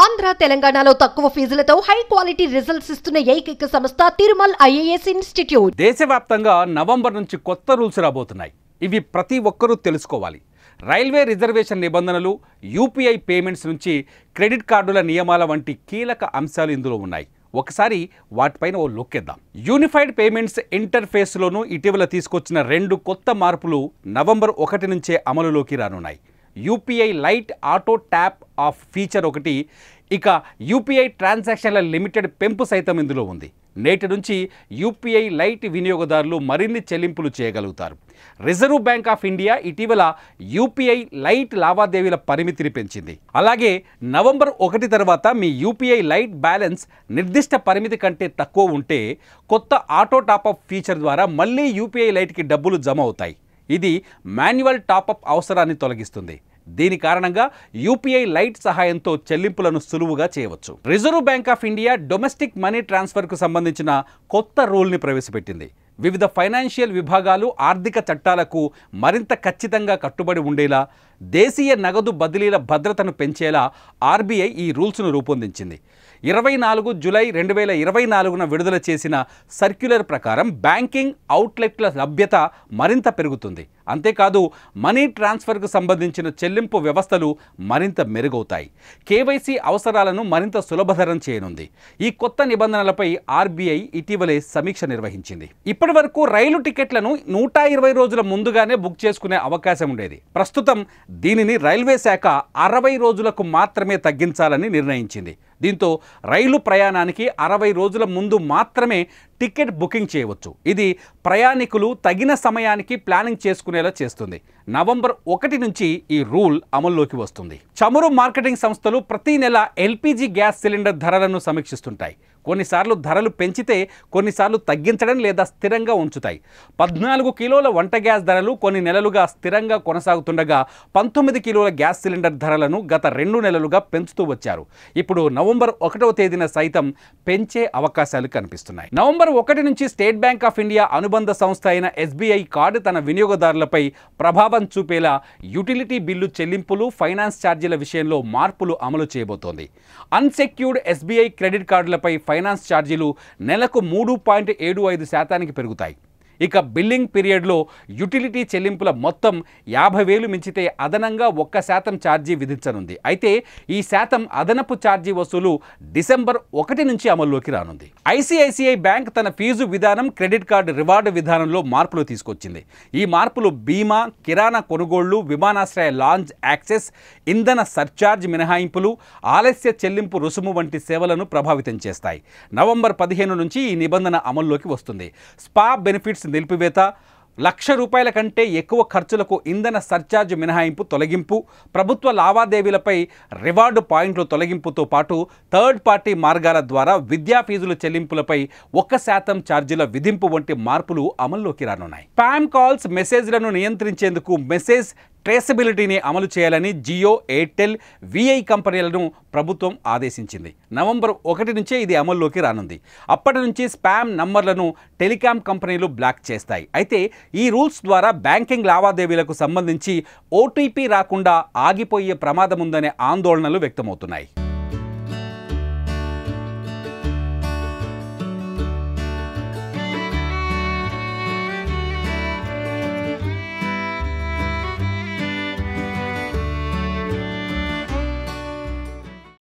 ఆంధ్ర తెలంగాణలో తక్కువ ఫీజులతో high quality results ఇస్తున్న ఏకైక సంస్థ తిరుమల్ ఐఏఎస్ ఇన్స్టిట్యూట్ దేశవ్యాప్తంగా నవంబర్ నుంచి కొత్త రూల్స్ రాబోతున్నాయి ఇవి ప్రతి ఒక్కరూ తెలుసుకోవాలి రైల్వే రిజర్వేషన్ నిబంధనలు యూపీఐ పేమెంట్స్ నుంచి క్రెడిట్ కార్డుల నియమాల వంటి కీలక అంశాలు ఇందులో ఉన్నాయి ఒకసారి వాటిపైన ఓ లొక్కేద్దాం యూనిఫైడ్ పేమెంట్స్ ఇంటర్ఫేస్లోనూ ఇటీవల తీసుకొచ్చిన రెండు కొత్త మార్పులు నవంబర్ ఒకటి నుంచే అమలులోకి రానున్నాయి UPI lite auto tap off feature ఒకటి ఇక యూపీఐ ట్రాన్సాక్షన్ల లిమిటెడ్ పెంపు సైతం ఇందులో ఉంది నేటి నుంచి యూపీఐ లైట్ వినియోగదారులు మరిన్ని చెల్లింపులు చేయగలుగుతారు రిజర్వ్ బ్యాంక్ ఆఫ్ ఇండియా ఇటీవల యూపీఐ లైట్ లావాదేవీల పరిమితిని పెంచింది అలాగే నవంబర్ ఒకటి తర్వాత మీ యూపీఐ లైట్ బ్యాలెన్స్ నిర్దిష్ట పరిమితి కంటే తక్కువ ఉంటే కొత్త ఆటో టాపప్ ఫీచర్ ద్వారా మళ్ళీ యూపీఐ లైట్కి డబ్బులు జమ అవుతాయి ఇది మాన్యువల్ టాపప్ అవసరాన్ని తొలగిస్తుంది దీని కారణంగా యూపీఐ లైట్ సహాయంతో చెల్లింపులను సులువుగా చేయవచ్చు Reserve Bank of India domestic money ట్రాన్స్ఫర్కు సంబంధించిన కొత్త రూల్ని ప్రవేశపెట్టింది వివిధ ఫైనాన్షియల్ విభాగాలు ఆర్థిక చట్టాలకు మరింత ఖచ్చితంగా కట్టుబడి ఉండేలా దేశీయ నగదు బదిలీల భద్రతను పెంచేలా ఆర్బీఐ ఈ రూల్స్ను రూపొందించింది ఇరవై నాలుగు జులై రెండు వేల ఇరవై నాలుగున విడుదల చేసిన సర్క్యులర్ ప్రకారం బ్యాంకింగ్ అవుట్లెట్ల లభ్యత మరింత పెరుగుతుంది అంతేకాదు మనీ ట్రాన్స్ఫర్కు సంబంధించిన చెల్లింపు వ్యవస్థలు మరింత మెరుగవుతాయి కేవైసీ అవసరాలను మరింత సులభతరం చేయనుంది ఈ కొత్త నిబంధనలపై ఆర్బీఐ ఇటీవలే సమీక్ష నిర్వహించింది ఇప్పటి వరకు రైలు టికెట్లను నూట ఇరవై రోజుల ముందుగానే బుక్ చేసుకునే అవకాశం ఉండేది ప్రస్తుతం దీనిని రైల్వే శాఖ అరవై రోజులకు మాత్రమే తగ్గించాలని నిర్ణయించింది దీంతో రైలు ప్రయాణానికి అరవై రోజుల ముందు మాత్రమే టికెట్ బుకింగ్ చేయవచ్చు ఇది ప్రయాణికులు తగిన సమయానికి ప్లానింగ్ చేసుకునేలా చేస్తుంది నవంబర్ ఒకటి నుంచి ఈ రూల్ అమల్లోకి వస్తుంది చమురు మార్కెటింగ్ సంస్థలు ప్రతి నెల ఎల్పిజి గ్యాస్ సిలిండర్ ధరలను సమీక్షిస్తుంటాయి కొన్నిసార్లు ధరలు పెంచితే కొన్నిసార్లు తగ్గించడం లేదా స్థిరంగా ఉంచుతాయి పద్నాలుగు కిలోల వంట గ్యాస్ ధరలు కొన్ని నెలలుగా స్థిరంగా కొనసాగుతుండగా పంతొమ్మిది కిలోల గ్యాస్ సిలిండర్ ధరలను గత రెండు నెలలుగా పెంచుతూ వచ్చారు ఇప్పుడు నవంబర్ ఒకటవ తేదీన సైతం పెంచే అవకాశాలు కనిపిస్తున్నాయి నవంబర్ ఒకటి నుంచి స్టేట్ బ్యాంక్ ఆఫ్ ఇండియా అనుబంధ సంస్థ అయిన ఎస్బీఐ కార్డు తన వినియోగదారులపై ప్రభావం చూపేలా యుటిలిటీ బిల్లు చెల్లింపులు ఫైనాన్స్ ఛార్జీల విషయంలో మార్పులు అమలు చేయబోతోంది అన్సెక్యూర్డ్ ఎస్బీఐ క్రెడిట్ కార్డులపై ఫైనాన్స్ ఛార్జీలు నెలకు మూడు పాయింట్ ఏడు ఐదు శాతానికి పెరుగుతాయి ఇక బిల్లింగ్ పీరియడ్లో యుటిలిటీ చెల్లింపుల మొత్తం యాభై వేలు మించితే అదనంగా ఒక్క శాతం ఛార్జీ విధించనుంది అయితే ఈ శాతం అదనపు ఛార్జీ వసూలు డిసెంబర్ ఒకటి నుంచి అమల్లోకి రానుంది ఐసిఐసిఐ బ్యాంక్ తన ఫీజు విధానం క్రెడిట్ కార్డు రివార్డు విధానంలో మార్పులు తీసుకొచ్చింది ఈ మార్పులు బీమా కిరాణా కొనుగోళ్లు విమానాశ్రయ లాంజ్ యాక్సెస్ ఇంధన సర్ఛార్జ్ మినహాయింపులు ఆలస్య చెల్లింపు రుసుము వంటి సేవలను ప్రభావితం చేస్తాయి నవంబర్ పదిహేను నుంచి ఈ నిబంధన అమల్లోకి వస్తుంది స్పా బెనిఫిట్స్ నిలిపివేత లక్ష రూపాయల కంటే ఎక్కువ ఖర్చులకు ఇంధన సర్ఛార్జ్ మినహాయింపు తొలగింపు ప్రభుత్వ లావాదేవీలపై రివార్డు పాయింట్లు తొలగింపుతో పాటు థర్డ్ పార్టీ మార్గాల ద్వారా విద్యా ఫీజుల చెల్లింపులపై ఒక్క శాతం ఛార్జీల విధింపు వంటి మార్పులు అమల్లోకి రానున్నాయి స్పామ్ కాల్స్ మెసేజ్లను నియంత్రించేందుకు మెసేజ్ ట్రేసబిలిటీని అమలు చేయాలని జియో ఎయిర్టెల్ విఐ కంపెనీలను ప్రభుత్వం ఆదేశించింది నవంబర్ ఒకటి నుంచే ఇది అమల్లోకి రానుంది అప్పటి నుంచి స్పామ్ నంబర్లను టెలికాం కంపెనీలు బ్లాక్ చేస్తాయి అయితే ఈ రూల్స్ ద్వారా బ్యాంకింగ్ లావాదేవీలకు సంబంధించి ఓటీపీ రాకుండా ఆగిపోయే ప్రమాదం ఉందనే ఆందోళనలు వ్యక్తమవుతున్నాయి